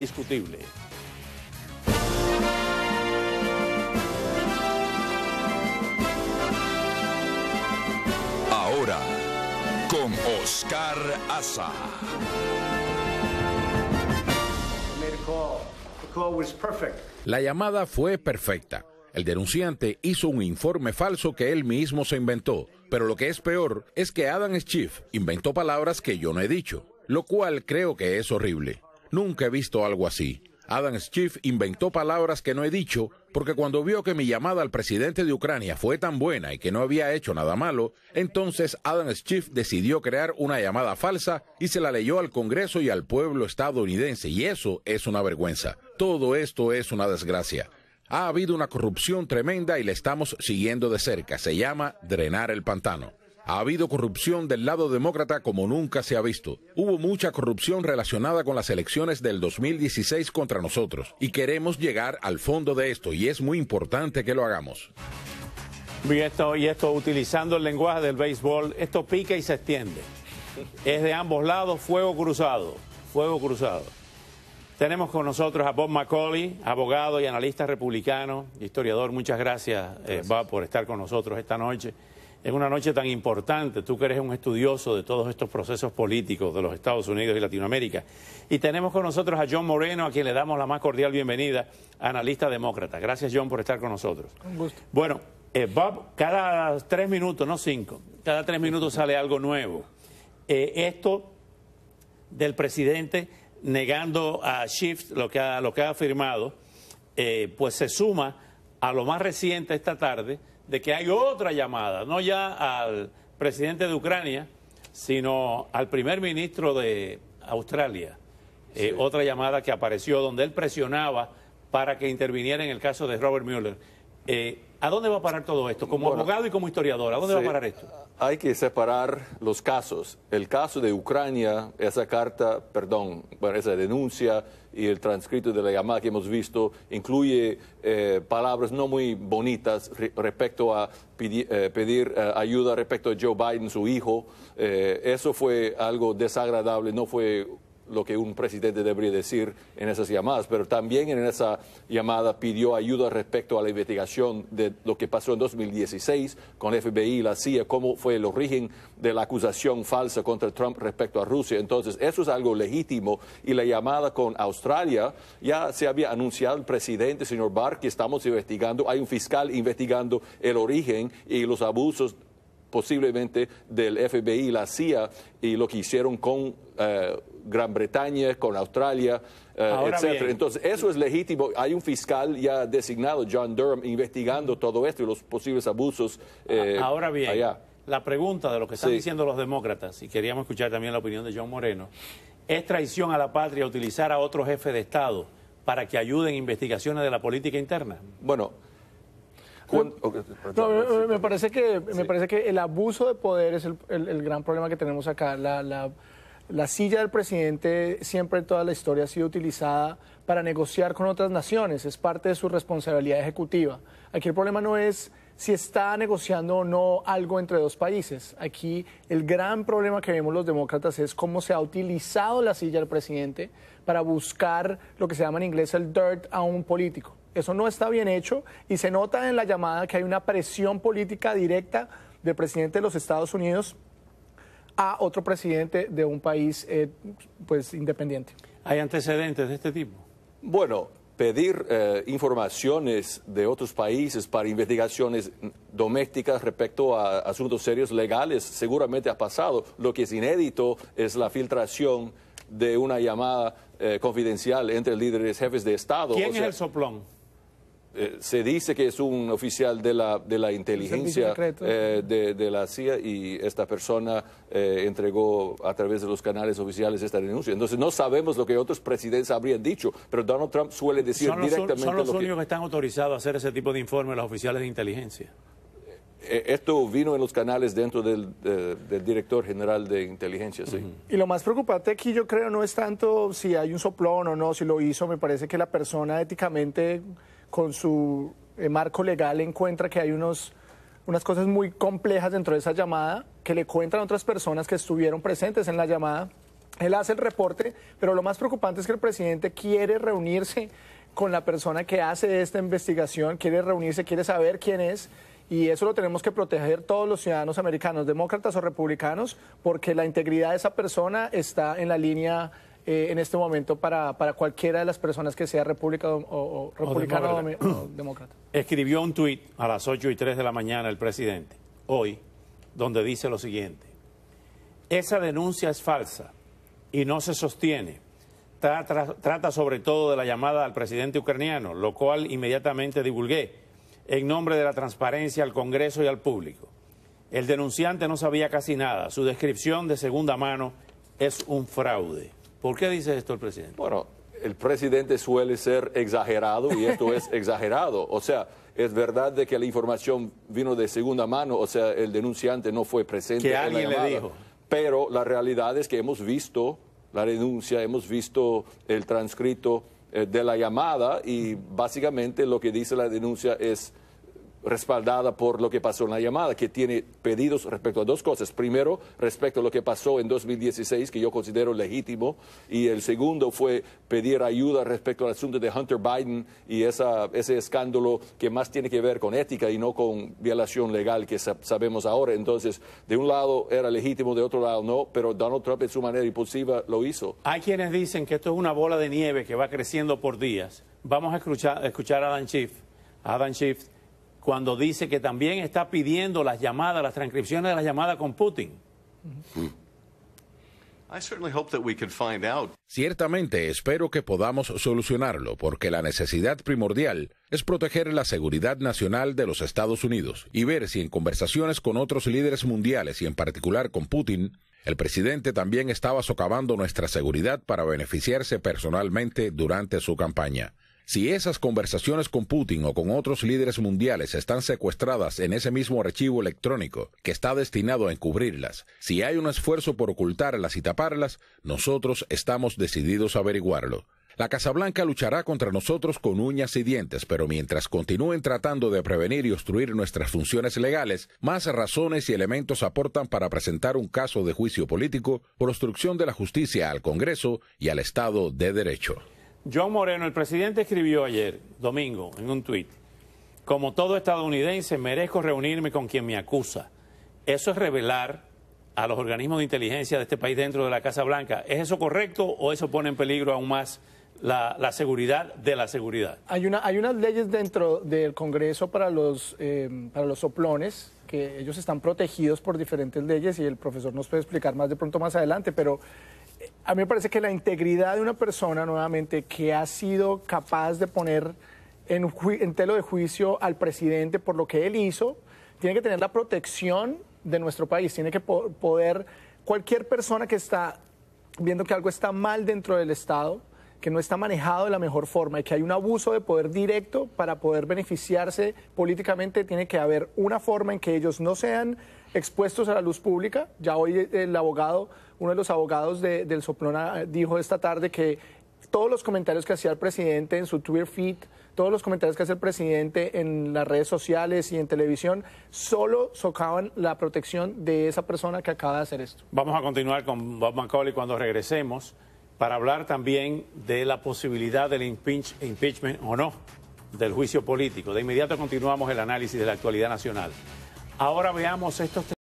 discutible. Ahora, con Oscar Asa. La llamada fue perfecta. El denunciante hizo un informe falso que él mismo se inventó, pero lo que es peor es que Adam Schiff inventó palabras que yo no he dicho, lo cual creo que es horrible. Nunca he visto algo así. Adam Schiff inventó palabras que no he dicho porque cuando vio que mi llamada al presidente de Ucrania fue tan buena y que no había hecho nada malo, entonces Adam Schiff decidió crear una llamada falsa y se la leyó al Congreso y al pueblo estadounidense, y eso es una vergüenza. Todo esto es una desgracia. Ha habido una corrupción tremenda y la estamos siguiendo de cerca. Se llama drenar el pantano. Ha habido corrupción del lado demócrata como nunca se ha visto. Hubo mucha corrupción relacionada con las elecciones del 2016 contra nosotros y queremos llegar al fondo de esto y es muy importante que lo hagamos. Y esto, y esto utilizando el lenguaje del béisbol, esto pica y se extiende. Es de ambos lados fuego cruzado, fuego cruzado. Tenemos con nosotros a Bob McCauley, abogado y analista republicano, historiador. Muchas eh, gracias, Bob, por estar con nosotros esta noche. Es una noche tan importante, tú que eres un estudioso de todos estos procesos políticos de los Estados Unidos y Latinoamérica. Y tenemos con nosotros a John Moreno, a quien le damos la más cordial bienvenida, analista demócrata. Gracias, John, por estar con nosotros. Bueno, eh, Bob, cada tres minutos, no cinco, cada tres minutos sale algo nuevo. Eh, esto del presidente negando a Shift lo que ha, afirmado... Eh, pues se suma a lo más reciente esta tarde, de que hay otra llamada, no ya al presidente de Ucrania, sino al primer ministro de Australia. Eh, otra llamada que apareció donde él presionaba para que interviniera en el caso de Robert Mueller. Eh, ¿A dónde va a parar todo esto? Como abogado y como historiador, ¿a dónde va a parar esto? Hay que separar los casos. El caso de Ucrania, esa carta, perdón, esa denuncia y el transcrito de la llamada que hemos visto incluye eh, palabras no muy bonitas respecto a eh, pedir eh, ayuda respecto a Joe Biden, su hijo. eso fue algo desagradable, no fue lo que un presidente debería decir en esas llamadas, pero también en esa llamada pidió ayuda respecto a la investigación de lo que pasó en 2016 con FBI y la CIA, cómo fue el origen de la acusación falsa contra Trump respecto a Rusia. Entonces, eso es algo legítimo y la llamada con Australia ya se había anunciado el presidente, señor Barr, que estamos investigando, hay un fiscal investigando el origen y los abusos posiblemente del FBI y la CIA y lo que hicieron con eh, Gran Bretaña, con Australia, eh, etc. Entonces, eso es legítimo. Hay un fiscal ya designado, John Durham, investigando mm. todo esto y los posibles abusos. Eh, ahora bien, allá. la pregunta de lo que están diciendo los demócratas, y queríamos escuchar también la opinión de John Moreno, ¿es traición a la patria utilizar a otro jefe de Estado para que ayuden investigaciones de la política interna? Bueno, no, me, parece que, me parece que el abuso de poder es el, gran problema que tenemos acá. La, la silla del presidente siempre en toda la historia ha sido utilizada para negociar con otras naciones, es parte de su responsabilidad ejecutiva. Aquí el problema no es si está negociando o no algo entre dos países. Aquí el gran problema que vemos los demócratas es cómo se ha utilizado la silla del presidente para buscar lo que se llama en inglés el dirt a un político. Eso no está bien hecho y se nota en la llamada que hay una presión política directa del presidente de los Estados Unidos a otro presidente de un país eh, pues independiente. ¿Hay antecedentes de este tipo? Bueno, pedir eh, informaciones de otros países para investigaciones domésticas respecto a asuntos serios legales seguramente ha pasado. Lo que es inédito es la filtración de una llamada eh, confidencial entre líderes jefes de Estado. ¿Quién es el soplón? Eh, se dice que es un oficial de la, de la inteligencia eh, de, la CIA y esta persona eh, entregó a través de los canales oficiales esta denuncia. Entonces no sabemos lo que otros presidentes habrían dicho, pero Donald Trump suele decir directamente los, directamente. Son los únicos que... están autorizados a hacer ese tipo de informes los oficiales de inteligencia. Esto vino en los canales dentro del, director general de inteligencia, sí. Y lo más preocupante aquí yo creo no es tanto si hay un soplón o no, si lo hizo, me parece que la persona éticamente con su eh, marco legal encuentra que hay unos, unas cosas muy complejas dentro de esa llamada que le cuentan otras personas que estuvieron presentes en la llamada. Él hace el reporte, pero lo más preocupante es que el presidente quiere reunirse con la persona que hace esta investigación, quiere reunirse, quiere saber quién es. Y eso lo tenemos que proteger todos los ciudadanos americanos, demócratas o republicanos, porque la integridad de esa persona está en la línea eh, en este momento para, cualquiera de las personas que sea República o, o demócrata. Escribió un tuit a las 8 y 3 de la mañana el presidente, hoy, donde dice lo siguiente. Esa denuncia es falsa y no se sostiene. trata sobre todo de la llamada al presidente ucraniano, lo cual inmediatamente divulgué en nombre de la transparencia al Congreso y al público. El denunciante no sabía casi nada. Su descripción de segunda mano es un fraude. ¿Por qué dice esto el presidente? Bueno, el presidente suele ser exagerado y esto es exagerado. O sea, es verdad de que la información vino de segunda mano, o sea, el denunciante no fue presente. en la llamada, le dijo. Pero la realidad es que hemos visto la denuncia, hemos visto el transcrito eh, de la llamada y básicamente lo que dice la denuncia es respaldada por lo que pasó en la llamada, que tiene pedidos respecto a dos cosas. Primero, respecto a lo que pasó en 2016, que yo considero legítimo, y el segundo fue pedir ayuda respecto al asunto de Hunter Biden y ese escándalo que más tiene que ver con ética y no con violación legal que sabemos ahora. Entonces, de un lado era legítimo, de otro lado no, pero Donald Trump en su manera impulsiva lo hizo. Hay quienes dicen que esto es una bola de nieve que va creciendo por días. Vamos a escuchar, a escuchar a Adam Schiff. Adam Schiff cuando dice que también está pidiendo las llamadas, las transcripciones de las llamadas con Putin. Mm-hmm. Ciertamente espero que podamos solucionarlo porque la necesidad primordial es proteger la seguridad nacional de los Estados Unidos y ver si en conversaciones con otros líderes mundiales y en particular con Putin, el presidente también estaba socavando nuestra seguridad para beneficiarse personalmente durante su campaña. Si esas conversaciones con Putin o con otros líderes mundiales están secuestradas en ese mismo archivo electrónico que está destinado a encubrirlas, si hay un esfuerzo por ocultarlas y taparlas, nosotros estamos decididos a averiguarlo. La Casa Blanca luchará contra nosotros con uñas y dientes, pero mientras continúen tratando de prevenir y obstruir nuestras funciones legales, más razones y elementos aportan para presentar un caso de juicio político por obstrucción de la justicia al Congreso y al Estado de Derecho. John Moreno, el presidente escribió ayer, domingo, en un tuit, como todo estadounidense merezco reunirme con quien me acusa. Eso es revelar a los organismos de inteligencia de este país dentro de la Casa Blanca. ¿Es eso correcto o eso pone en peligro aún más la, seguridad de la seguridad? Hay, una, hay unas leyes dentro del Congreso para los, em, para los soplones que ellos están protegidos por diferentes leyes y el profesor nos puede explicar más de pronto más adelante, pero a mí me parece que la integridad de una persona, nuevamente, que ha sido capaz de poner en, telo de juicio al presidente por lo que él hizo, tiene que tener la protección de nuestro país, tiene que poder cualquier persona que está viendo que algo está mal dentro del Estado, que no está manejado de la mejor forma y que hay un abuso de poder directo para poder beneficiarse políticamente, tiene que haber una forma en que ellos no sean expuestos a la luz pública. Ya hoy eh, el abogado, uno de los abogados del Soplona ah, dijo esta tarde que todos los comentarios que hacía el presidente en su Twitter feed, todos los comentarios que hace el presidente en las redes sociales y en televisión, solo socavan la protección de esa persona que acaba de hacer esto. Vamos a continuar con Bob McCauley cuando regresemos para hablar también de la posibilidad del impeachment o no del juicio político. De inmediato continuamos el análisis de la actualidad nacional. Ahora veamos estos